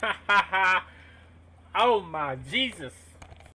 oh my Jesus.